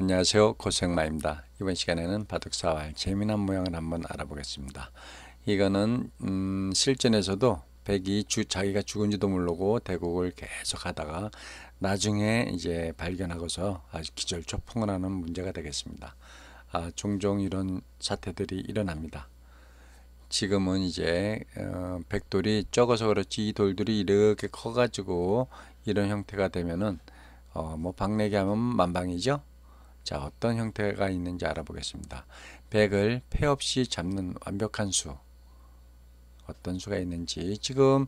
안녕하세요 고생마입니다 이번 시간에는 바둑사활 재미난 모양을 한번 알아보겠습니다 이거는 음, 실전에서도 백이 주, 자기가 죽은지도 모르고 대국을 계속 하다가 나중에 이제 발견하고서 아주 기절초풍을 하는 문제가 되겠습니다 아, 종종 이런 사태들이 일어납니다 지금은 이제 어, 백돌이 적어서 그렇지 이 돌들이 이렇게 커가지고 이런 형태가 되면은 어, 뭐 박내기하면 만방이죠 자, 어떤 형태가 있는지 알아보겠습니다. 100을 폐 없이 잡는 완벽한 수. 어떤 수가 있는지. 지금,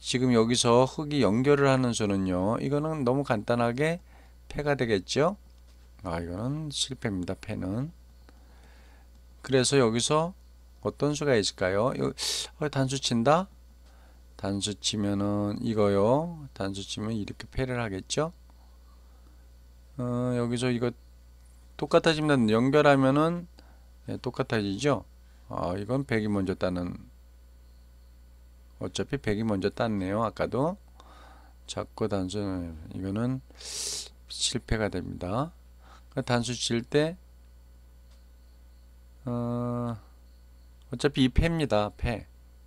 지금 여기서 흙이 연결을 하는 수는요. 이거는 너무 간단하게 폐가 되겠죠? 아, 이거는 실패입니다. 폐는. 그래서 여기서 어떤 수가 있을까요? 어, 단수 친다? 단수 치면은 이거요. 단수 치면 이렇게 폐를 하겠죠? 어, 여기서 이거 똑같아지면 연결하면은 네, 똑같아지죠. 아, 이건 100이 먼저 따는 어차피 100이 먼저 땄네요. 아까도 작고 단수 이거는 실패가 됩니다. 그러니까 단수 칠 때 어, 어차피 이 패입니다. 패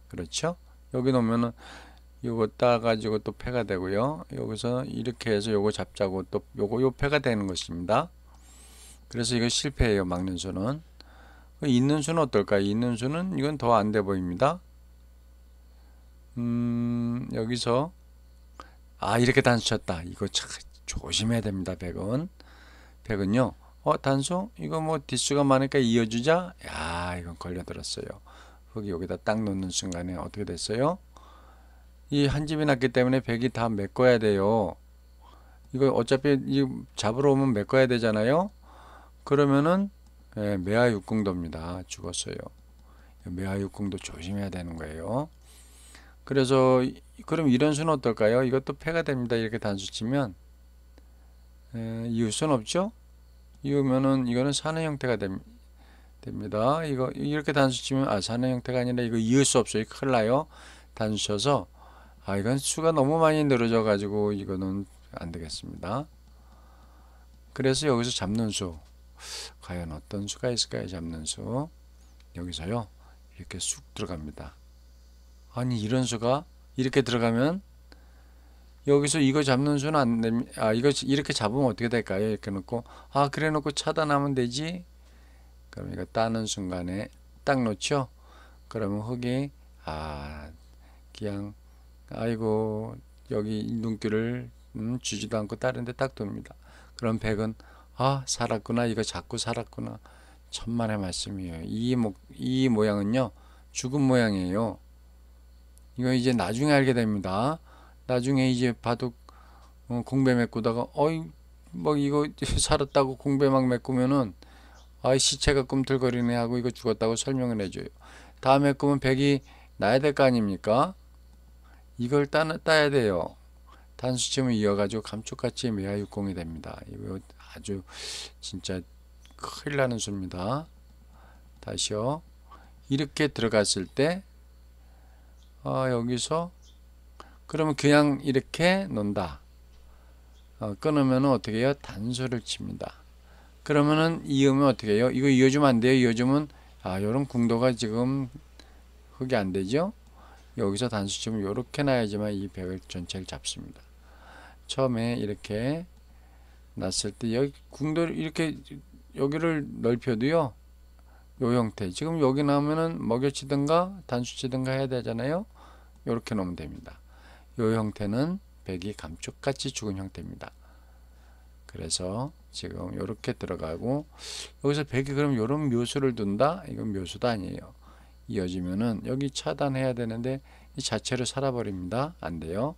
그렇죠? 여기 놓으면은 요거 따가지고 또 패가 되고요. 여기서 이렇게 해서 요거 잡자고 또 요거 요 패가 되는 것입니다. 그래서 이거 실패해요 막는 수는. 있는 수는 어떨까요? 있는 수는 이건 더 안 돼 보입니다. 음, 여기서 아 이렇게 단수 쳤다. 이거 참 조심해야 됩니다. 백은백은요어 단수? 이거 뭐 디수가 많으니까 이어주자. 야 이건 걸려들었어요. 흙이 여기다 딱 놓는 순간에 어떻게 됐어요? 이한 집이 났기 때문에 1이다 메꿔야 돼요. 이거 어차피 이 잡으러 오면 메꿔야 되잖아요. 그러면은 예, 메아 육궁도입니다. 죽었어요. 메아 육궁도 조심해야 되는 거예요. 그래서 그럼 이런 수는 어떨까요? 이것도 패가 됩니다. 이렇게 단수 치면 예, 이을 수는 없죠. 이으면은 이거는 사는 형태가 됩, 됩니다. 이거 이렇게 단수 치면 아 사는 형태가 아니라 이거 이을 수 없어요. 큰일 나요. 단수 쳐서 아 이건 수가 너무 많이 늘어져 가지고 이거는 안 되겠습니다. 그래서 여기서 잡는 수 과연 어떤 수가 있을까요? 잡는 수 여기서요 이렇게 쑥 들어갑니다. 아니 이런 수가 이렇게 들어가면 여기서 이거 잡는 수는 안됩니아 이거 이렇게 잡으면 어떻게 될까요? 이렇게 놓고 아 그래 놓고 차단하면 되지. 그럼 이거 따는 순간에 딱 놓죠. 그러면 흙이 아 그냥 아이고 여기 눈길을 음, 주지도 않고 다른 데 딱둡니다 그럼 백은 아 살았구나 이거 자꾸 살았구나 천만의 말씀이에요. 이, 모, 이 모양은요 죽은 모양이에요. 이거 이제 나중에 알게 됩니다. 나중에 이제 바둑 어, 공배 메꾸다가 어이 뭐 이거 살았다고 공배 막 메꾸면은 아 시체가 꿈틀거리네 하고 이거 죽었다고 설명을 해줘요. 다음에 꿈은 백이 나야 될 거 아닙니까? 이걸 따, 따야 돼요. 단수침을 이어가지고 감쪽같이 매화육공이 됩니다. 이거 아주 진짜 큰일 나는 수입니다. 다시요. 이렇게 들어갔을 때 어, 여기서 그러면 그냥 이렇게 논다. 어, 끊으면 어떻게 해요? 단수를 칩니다. 그러면은 이으면 어떻게 해요? 이거 이어주면 안 돼요. 이어주면 아, 요런 궁도가 지금 흙이 안 되죠? 여기서 단수점을 이렇게 놔야지만 이 벽을 전체를 잡습니다. 처음에 이렇게 놨을 때 여기 궁도를 이렇게 여기를 넓혀도요. 요 형태. 지금 여기 나오면은 먹여치든가 단수치든가 해야 되잖아요. 이렇게 놓으면 됩니다. 요 형태는 백이 감쪽같이 죽은 형태입니다. 그래서 지금 이렇게 들어가고 여기서 백이 그럼 요런 묘수를 둔다? 이건 묘수도 아니에요. 이어지면은 여기 차단해야 되는데 이 자체로 살아버립니다. 안 돼요.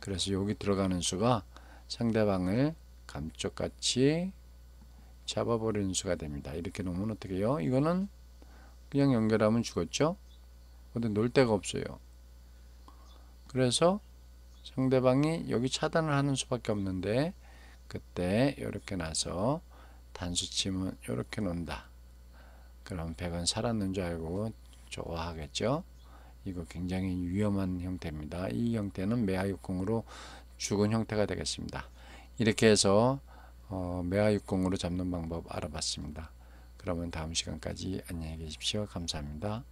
그래서 여기 들어가는 수가 상대방을 감쪽같이 잡아버리는 수가 됩니다. 이렇게 놓으면 어떻게 해요? 이거는 그냥 연결하면 죽었죠? 근데 놀 데가 없어요. 그래서 상대방이 여기 차단을 하는 수밖에 없는데 그때 이렇게 나서 단수침은 이렇게 놓는다 그럼 백은 살았는 줄 알고 좋아하겠죠? 이거 굉장히 위험한 형태입니다. 이 형태는 매하육공으로 죽은 형태가 되겠습니다. 이렇게 해서 어, 매하육공으로 잡는 방법 알아봤습니다. 그러면 다음 시간까지 안녕히 계십시오. 감사합니다.